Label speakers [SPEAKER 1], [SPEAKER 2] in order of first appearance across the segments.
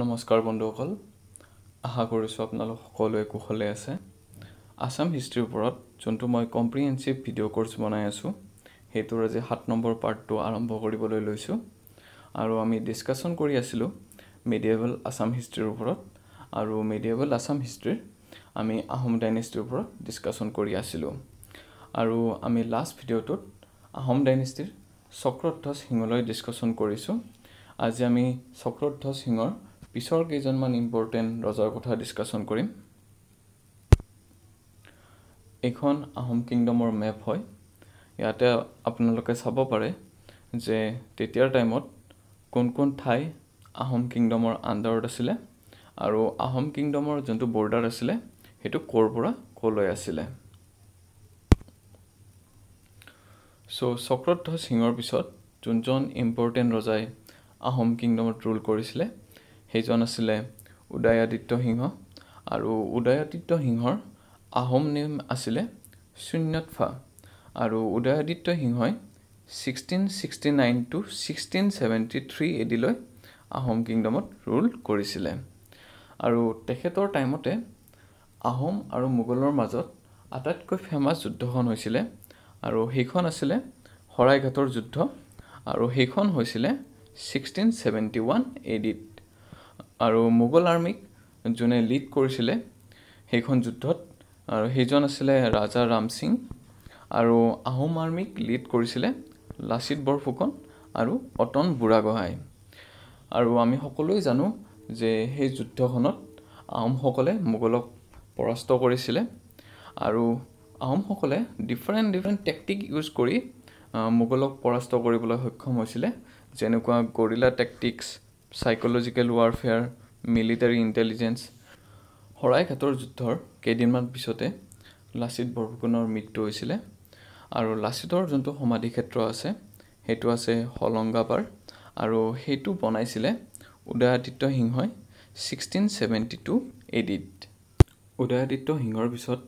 [SPEAKER 1] নমস্কাৰ বন্ধুসকল আশা কৰিছোঁ আপোনালোক সকলোৱে কুশলে আছে আছাম হিষ্ট্ৰীৰ ওপৰত যোনটো মই কম্প্ৰিহেনচিভ ভিডিঅ' কৰ্চ বনাই আছোঁ সেইটোৰ আজি সাত নম্বৰ পাৰ্টটো আৰম্ভ কৰিবলৈ লৈছোঁ আৰু আমি ডিছকাশ্যন কৰি আছিলোঁ মিডিয়েবল আছাম হিষ্ট্ৰীৰ ওপৰত আৰু মিডিয়েবল আছাম হিষ্ট্ৰীৰ আমি আহোম ডাইনেষ্টিৰ ওপৰত ডিছকাশ্যন কৰি আছিলোঁ আৰু আমি লাষ্ট ভিডিঅ'টোত আহোম ডাইনেষ্টিৰ চক্ৰধ্বজ সিঙলৈ ডিছকাশ্যন কৰিছোঁ আজি আমি চক্ৰধ্বজ সিঙৰ পিছৰ কেইজনমান ইম্পৰ্টেণ্ট ৰজাৰ কথা ডিছকাশ্যন কৰিম এইখন আহোম কিংডমৰ মেপ হয় ইয়াতে আপোনালোকে চাব পাৰে যে তেতিয়াৰ টাইমত কোন কোন ঠাই আহোম কিংডমৰ আণ্ডাৰত আছিলে আৰু আহোম কিংডমৰ যোনটো বৰ্ডাৰ আছিলে সেইটো ক'ৰ পৰা ক'লৈ আছিলে চ' চক্ৰধ্বজ সিঙৰ পিছত যোনজন ইম্পৰ্টেণ্ট ৰজাই আহোম কিংডমত ৰুল কৰিছিলে সেইজন আছিলে উদয়াদিত্য সিংহ আৰু উদয়াদিত্য সিংহৰ আহোম নেম আছিলে শূন্যত ফা আৰু উদয়াদিত্য সিংহই sixteen sixty nine to sixteen seventy three এডিলৈ আহোম কিংডমত ৰুল কৰিছিলে আৰু তেখেতৰ টাইমতে আহোম আৰু মোগলৰ মাজত আটাইতকৈ ফেমাছ যুদ্ধখন হৈছিলে আৰু সেইখন আছিলে শৰাইঘাটৰ যুদ্ধ আৰু সেইখন হৈছিলে ছিক্সটিন ছেভেণ্টি ওৱান এডিত আৰু মোগল আৰ্মীক যোনে লীড কৰিছিলে সেইখন যুদ্ধত আৰু সেইজন আছিলে ৰাজা ৰাম সিং আৰু আহোম আৰ্মীক লীড কৰিছিলে লাচিত বৰফুকন আৰু অটন বুঢ়াগোহাঁই আৰু আমি সকলোৱে জানো যে সেই যুদ্ধখনত আহোমসকলে মোগলক পৰাস্ত কৰিছিলে আৰু আহোমসকলে ডিফাৰেণ্ট ডিফাৰেণ্ট টেকটিক ইউজ কৰি মোগলক পৰাস্ত কৰিবলৈ সক্ষম হৈছিলে যেনেকুৱা guerrilla tactics psychological warfare military intelligence শৰাইঘাটৰ যুদ্ধৰ কেইদিনমান পিছতে লাচিত বৰফুকনৰ মৃত্যু হৈছিলে আৰু লাচিতৰ যোনটো সমাধি ক্ষেত্ৰ আছে সেইটো আছে হলংগাবাৰ আৰু সেইটো বনাইছিলে উদয়াদিত্য সিংহই sixteen seventy two AD Udayaditya সিংহৰ পিছত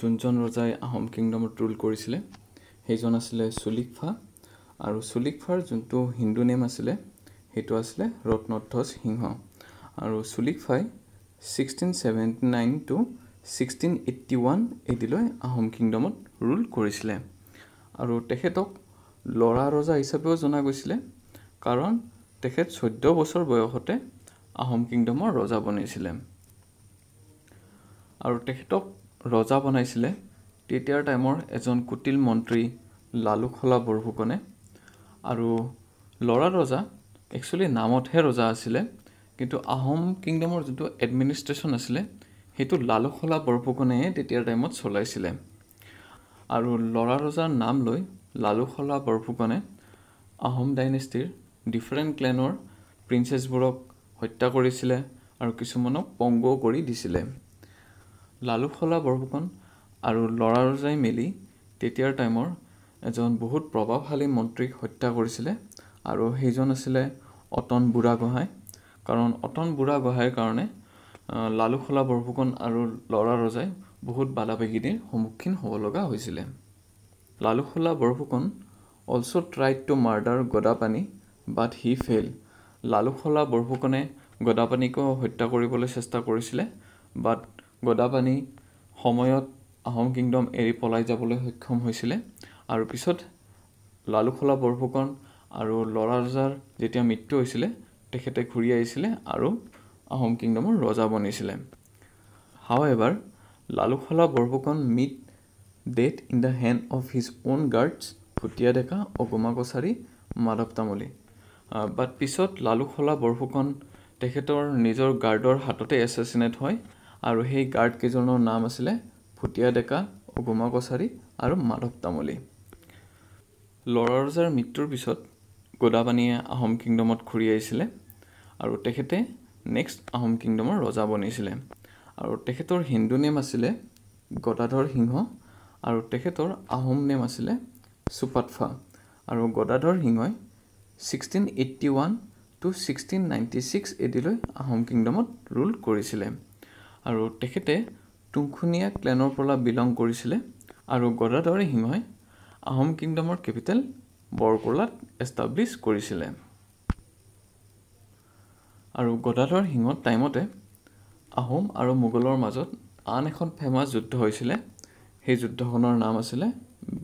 [SPEAKER 1] যোনজন ৰজাই আহোম কিংডমত ৰুল কৰিছিলে সেইজন আছিলে চুলিকফা আৰু চুলিকফাৰ যোনটো হিন্দু নেম আছিলে সেইটো আছিলে ৰত্নধ্বজ সিংহ আৰু Sulikphaa sixteen seventy nine to sixteen eighty one এদিলৈ আহোম কিংডমত ৰুল কৰিছিলে আৰু তেখেতক ল'ৰা ৰজা হিচাপেও জনা গৈছিলে কাৰণ তেখেত চৈধ্য বছৰ বয়সতে আহোম কিংডমৰ ৰজা বনাইছিলে আৰু তেখেতক ৰজা বনাইছিলে তেতিয়াৰ টাইমৰ এজন কুটিল মন্ত্ৰী লালুখলা বৰফুকনে আৰু ল'ৰা ৰজা একচুৱেলি নামতহে ৰজা আছিলে কিন্তু আহোম কিংডমৰ যিটো এডমিনিষ্ট্ৰেশ্যন আছিলে সেইটো লালুখলা বৰফুকনে তেতিয়াৰ টাইমত চলাইছিলে আৰু ল'ৰা ৰজাৰ নাম লৈ লালুশলা বৰফুকনে আহোম ডাইনেষ্টিৰ ডিফাৰেণ্ট ক্লেনৰ প্ৰিন্সেছবোৰক হত্যা কৰিছিলে আৰু কিছুমানক পংগু কৰি দিছিলে লালুশলা বৰফুকন আৰু ল'ৰা ৰজাই মেলি তেতিয়াৰ টাইমৰ এজন বহুত প্ৰভাৱশালী মন্ত্ৰীক হত্যা কৰিছিলে আৰু সেইজন আছিলে অটন বুঢ়াগোহাঁই কাৰণ অতন বুঢ়াগোহাঁইৰ কাৰণে লালুখলা বৰফুকন আৰু ল'ৰা ৰজাই বহুত বাধা বিঘিনিৰ সন্মুখীন হ'ব লগা হৈছিলে Lalukhola Borphukan also' tried to murder Gadapani but he fail Lalukhola বৰফুকনে গদাপানীকো হত্যা কৰিবলৈ চেষ্টা কৰিছিলে বাট গদাপানী সময়ত আহোম কিংডম এৰি পলাই যাবলৈ সক্ষম হৈছিলে আৰু পিছত লালুখলা বৰফুকন আৰু ল'ৰা ৰজাৰ যেতিয়া মৃত্যু হৈছিলে তেখেতে ঘূৰি আহিছিলে আৰু আহোম কিংডমৰ ৰজা বনিছিলে however Lalukhola Borphukan meet death in the hand of his own guards ভুটীয়া ডেকা অগুমা কছাৰী মাধৱ তামুলী বাট পিছত লালুখলা বৰফুকন তেখেতৰ নিজৰ গাৰ্ডৰ হাততে এছেচিনেট হয় আৰু সেই গাৰ্ডকেইজনৰ নাম আছিলে ভুটীয়া ডেকা অগুমা কছাৰী আৰু মাধৱ তামুলী ল'ৰা ৰজাৰ মৃত্যুৰ পিছত গদাবানীয়ে আহোম কিংডমত ঘূৰি আহিছিলে আৰু তেখেতে নেক্সট আহোম কিংডমৰ ৰজা বনিছিলে আৰু তেখেতৰ হিন্দু নেম আছিলে গদাধৰ সিংহ আৰু তেখেতৰ আহোম নেম আছিলে চুপাটফা আৰু গদাধৰ সিংহই sixteen eighty one to sixteen ninety six এদিলৈ আহোম কিংডমত ৰুল কৰিছিলে আৰু তেখেতে তুংখুনীয়া ক্লেনৰ পৰা বিলং কৰিছিলে আৰু গদাধৰ সিংহই আহোম কিংডমৰ কেপিটেল বৰকলাত এষ্টাব্লিছ কৰিছিলে আৰু গদাধৰ সিঙৰ টাইমতে আহোম আৰু মোগলৰ মাজত আন এখন ফেমাছ যুদ্ধ হৈছিলে সেই যুদ্ধখনৰ নাম আছিলে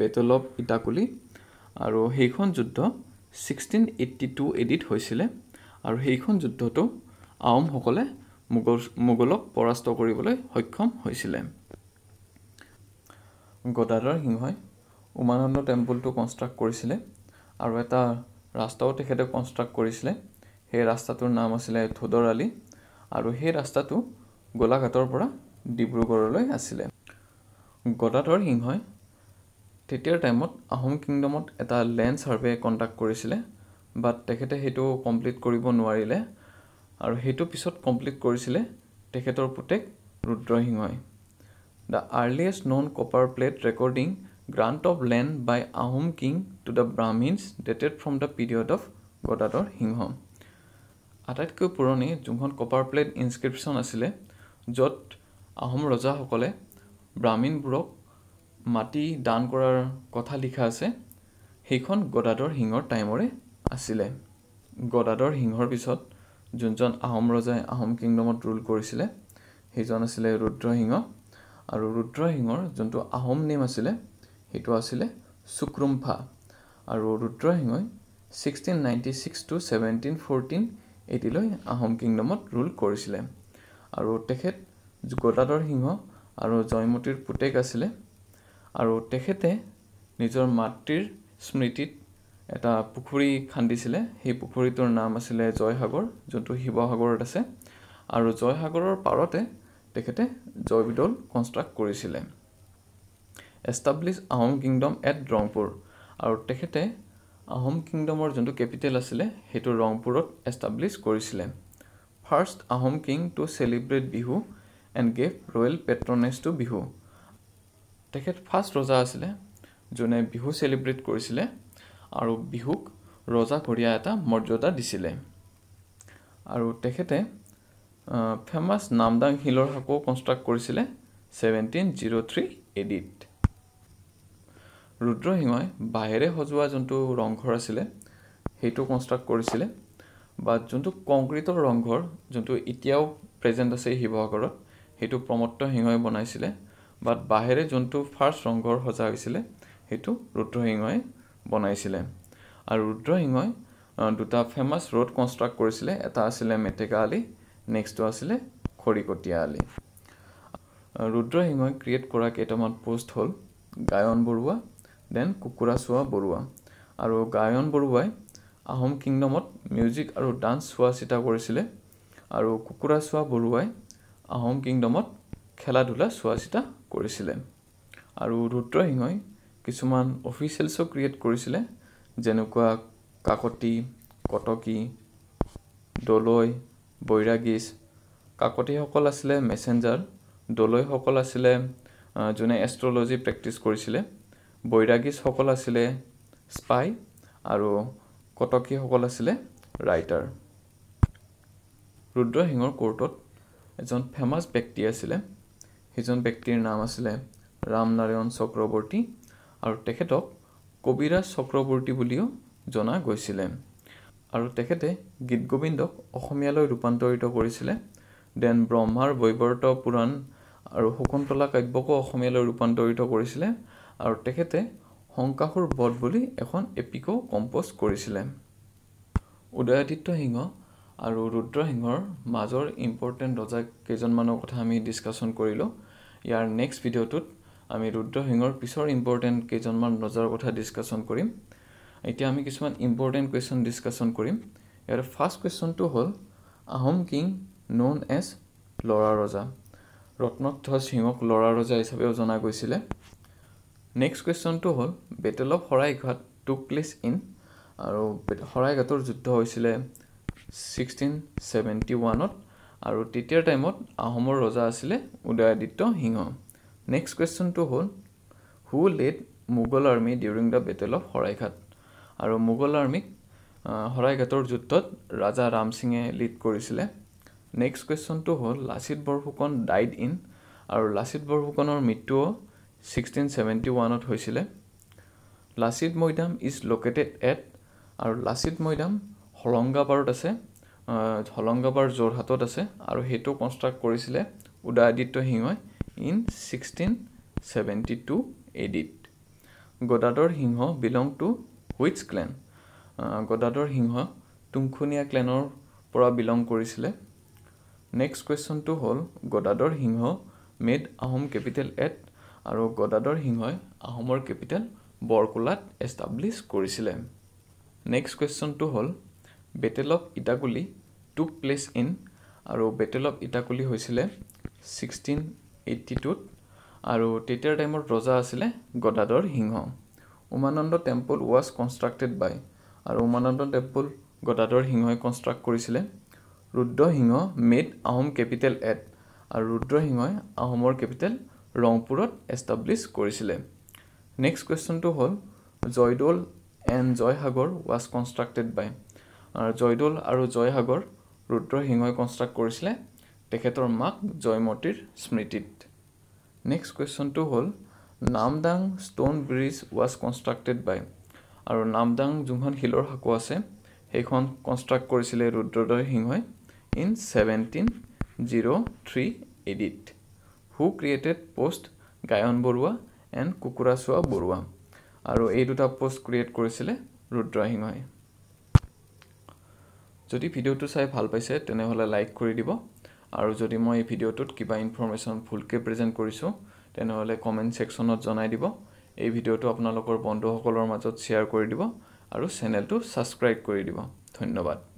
[SPEAKER 1] বেটল অৱ ইটাকুলি আৰু সেইখন যুদ্ধ ছিক্সটিন এইট্টি টু এডিত হৈছিলে আৰু সেইখন যুদ্ধটো আহোমসকলে মোগল মোগলক পৰাস্ত কৰিবলৈ সক্ষম হৈছিলে গদাধৰ সিংহই উমানন্দ টেম্পলটো কনষ্ট্ৰাক্ট কৰিছিলে আৰু এটা ৰাস্তাও তেখেতে কনষ্ট্ৰাক্ট কৰিছিলে সেই ৰাস্তাটোৰ নাম আছিলে থোদৰ আলি আৰু সেই ৰাস্তাটো গোলাঘাটৰ পৰা ডিব্ৰুগড়লৈ আছিলে গদাধৰ সিংহই তেতিয়াৰ টাইমত আহোম কিংডমত এটা লেণ্ড ছাৰ্ভে কণ্ডাক্ট কৰিছিলে বাট তেখেতে সেইটো কমপ্লিট কৰিব নোৱাৰিলে আৰু সেইটো পিছত কমপ্লিট কৰিছিলে তেখেতৰ পুতেক ৰুদ্ৰসিংহই the earliest known copper plate recording grant of land by Ahom king to the brahmins dated from the period of Gadadhar Singha আটাইতকৈ পুৰণি যোনখন কপাৰ প্লেট ইনস্ক্ৰিপশ্যন আছিলে য'ত আহোম ৰজাসকলে ব্ৰাহ্মীণবোৰক মাটি দান কৰাৰ কথা লিখা আছে সেইখন গদাধৰ সিঙৰ টাইমৰে আছিলে গদাধৰ সিংহৰ পিছত যোনজন আহোম ৰজাই আহোম কিংডমত ৰুল কৰিছিলে সেইজন আছিলে ৰুদ্ৰসিংহ আৰু ৰুদ্ৰসিংহৰ যোনটো আহোম নেম আছিলে সেইটো আছিলে চুক্ৰুম্ফা আৰু ৰুদ্ৰসিংহই sixteen ninety six to seventeen fourteen এইটিলৈ আহোম কিংডমত ৰুল কৰিছিলে আৰু তেখেত গদাধৰ সিংহ আৰু জয়মতীৰ পুতেক আছিলে আৰু তেখেতে নিজৰ মাতৃৰ স্মৃতিত এটা পুখুৰী খান্দিছিলে সেই পুখুৰীটোৰ নাম আছিলে জয়সাগৰ যোনটো শিৱসাগৰত আছে আৰু জয়সাগৰৰ পাৰতে তেখেতে জয়বিদল কনষ্ট্ৰাক্ট কৰিছিলে establish Ahom kingdom at Rangpur আৰু তেখেতে আহোম কিংডমৰ যোনটো কেপিটেল আছিলে সেইটো ৰংপুৰত এষ্টাব্লিছ কৰিছিলে first Ahom king to celebrate Bihu and gave royal patronage to Bihu তেখেত ফাৰ্ষ্ট ৰজা আছিলে যোনে বিহু চেলিব্ৰেট কৰিছিলে আৰু বিহুক ৰজাঘৰীয়া এটা মৰ্যাদা দিছিলে আৰু তেখেতে ফেমাছ নামদাং শিলৰ সাকো কনষ্ট্ৰাক্ট কৰিছিলে ছেভেণ্টিন জিৰ' থ্ৰী এডিট ৰুদ্ৰসিংহই বাঁহেৰে সজোৱা যোনটো ৰংঘৰ আছিলে সেইটো কনষ্ট্ৰাক্ট কৰিছিলে বা যোনটো কংক্ৰিটৰ ৰংঘৰ যোনটো এতিয়াও প্ৰেজেণ্ট আছে শিৱসাগৰত সেইটো প্ৰমত্ত সিংহই বনাইছিলে বাট বাঁহেৰে যোনটো ফাৰ্ষ্ট ৰংঘৰ সজা হৈছিলে সেইটো ৰুদ্ৰসিংহই বনাইছিলে আৰু ৰুদ্ৰসিংহই দুটা ফেমাছ ৰোড কনষ্ট্ৰাক্ট কৰিছিলে এটা আছিলে মেটেকা আলি নেক্সটটো আছিলে খৰিকটীয়া আলি ৰুদ্ৰসিংহই ক্ৰিয়েট কৰা কেইটামান পোষ্ট হ'ল গায়ন বৰুৱা দেন কুকুৰা চোৱা বৰুৱা আৰু গায়ন বৰুৱাই আহোম কিংডমত মিউজিক আৰু ডান্স চোৱা চিতা কৰিছিলে আৰু কুকুৰা চোৱা বৰুৱাই আহোম কিংডমত খেলা ধূলা চোৱা চিতা কৰিছিলে আৰু ৰুদ্ৰসিংহই কিছুমান অফিচিয়েলছো ক্ৰিয়েট কৰিছিলে যেনেকুৱা কাকতি কটকী দলৈ বৈৰাগীজ কাকতিসকল আছিলে মেছেঞ্জাৰ দলৈসকল আছিলে যোনে এষ্ট্ৰলজি প্ৰেক্টিচ কৰিছিলে বৈৰাগীজসকল আছিলে স্পাই আৰু কটকীসকল আছিলে ৰাইটাৰ ৰুদ্ৰসিংহৰ কোৰ্টত এজন ফেমাছ ব্যক্তি আছিলে সেইজন ব্যক্তিৰ নাম আছিলে ৰামনাৰায়ণ চক্ৰৱৰ্তী আৰু তেখেতক কবিৰাজ চক্ৰৱৰ্তী বুলিও জনা গৈছিলে আৰু তেখেতে গীত গোবিন্দক অসমীয়ালৈ ৰূপান্তৰিত কৰিছিলে দেন ব্ৰহ্মাৰ বৈৱৰ্ত পুৰাণ আৰু শকুন্তলা কাব্যকো অসমীয়ালৈ ৰূপান্তৰিত কৰিছিলে আৰু তেখেতে শংকাসুৰ বধ বুলি এখন এপিকো কম্প'জ কৰিছিলে উদয়াদিত্য সিংহ আৰু ৰুদ্ৰসিংহৰ মাজৰ ইম্পৰ্টেণ্ট ৰজা কেইজনমানৰ কথা আমি ডিছকাশ্যন কৰিলোঁ ইয়াৰ নেক্সট ভিডিঅ'টোত আমি ৰুদ্ৰসিংহৰ পিছৰ ইম্পৰ্টেণ্ট কেইজনমান ৰজাৰ কথা ডিছকাশ্যন কৰিম এতিয়া আমি কিছুমান ইম্পৰ্টেণ্ট কুৱেশ্যন ডিছকাশ্যন কৰিম ইয়াৰ ফাৰ্ষ্ট কুৱেশ্যনটো হ'ল আহোম কিং ন'ন এজ ল'ৰা ৰজা ৰত্নধ্বজ সিঙক ল'ৰা ৰজা হিচাপেও জনা গৈছিলে নেক্সট কুৱেশ্যনটো হ'ল battle of Saraighat took place in আৰু শৰাইঘাটৰ যুদ্ধ হৈছিলে ছিক্সটিন ছেভেণ্টি ওৱানত আৰু তেতিয়াৰ টাইমত আহোমৰ ৰজা আছিলে উদয়াদিত্য সিংহ নেক্সট কুৱেশ্যনটো হ'ল who led Mughal army during the battle of Saraighat আৰু মোগল আৰ্মীক শৰাইঘাটৰ যুদ্ধত ৰাজা ৰাম সিঙে লিড কৰিছিলে নেক্সট কুৱেশ্যনটো হ'ল লাচিত বৰফুকন ডাইড ইন আৰু লাচিত বৰফুকনৰ মৃত্যুও ছিক্সটিন ছেভেণ্টি ওৱানত হৈছিলে Lachit Maidam is located at আৰু লাচিত মৈদাম হলংগাবাৰত আছে হলংগাবাৰ যোৰহাটত আছে আৰু সেইটো কনষ্ট্ৰাক্ট কৰিছিলে উদয়াদিত্য সিঙই in sixteen seventy two AD Gadadhar Singha belong to which clan Gadadhar Singha Tungkhungia ক্লেনৰ পৰা বিলং কৰিছিলে নেক্সট কুৱেশ্যনটো হ'ল Gadadhar Singha made Ahom capital at আৰু গদাধৰ সিংহই আহোমৰ কেপিটেল বৰকোলাত এষ্টাব্লিছ কৰিছিলে নেক্সট কুৱেশ্যনটো হ'ল battle of Itakhuli took place in আৰু বেটেল অফ ইটাকুলি হৈছিলে ছিক্সটিন এইটি টুত আৰু তেতিয়াৰ টাইমত ৰজা আছিলে Gadadhar Singha Umananda temple was constructed by আৰু উমানন্দ টেম্পল গদাধৰ সিংহই কনষ্ট্ৰাক্ট কৰিছিলে Rudrasingha made Ahom capital at আৰু ৰুদ্ৰসিংহই আহোমৰ কেপিটেল ৰংপুৰত এষ্টাব্লিছ কৰিছিলে নেক্সট কুৱেশ্যনটো হ'ল Joydoul and Joysagar was constructed by Joydoul আৰু জয়সাগৰ ৰুদ্ৰসিংহই কনষ্ট্ৰাক্ট কৰিছিলে তেখেতৰ মাক জয়মতীৰ স্মৃতিত নেক্সট কুৱেশ্যনটো হ'ল Namdang stone bridge was constructed by আৰু নামদাং যোনখন শিলৰ সাঁকো আছে সেইখন কনষ্ট্ৰাক্ট কৰিছিলে ৰুদ্ৰদয় সিংহই in seventeen zero' three AD who created post Gayan Barua and কুকুৰাচোৱা Barua আৰু এই দুটা পষ্ট ক্ৰিয়েট কৰিছিলে ৰুদ্ৰসিংহই যদি ভিডিঅ'টো চাই ভাল পাইছে তেনেহ'লে লাইক কৰি দিব আৰু যদি মই এই ভিডিঅ'টোত কিবা ইনফৰ্মেশ্যন ভুলকৈ প্ৰেজেণ্ট কৰিছোঁ তেনেহ'লে কমেণ্ট ছেকশ্যনত জনাই দিব এই ভিডিঅ'টো আপোনালোকৰ বন্ধুসকলৰ মাজত শ্বেয়াৰ কৰি দিব আৰু চেনেলটো ছাবস্ক্ৰাইব কৰি দিব ধন্যবাদ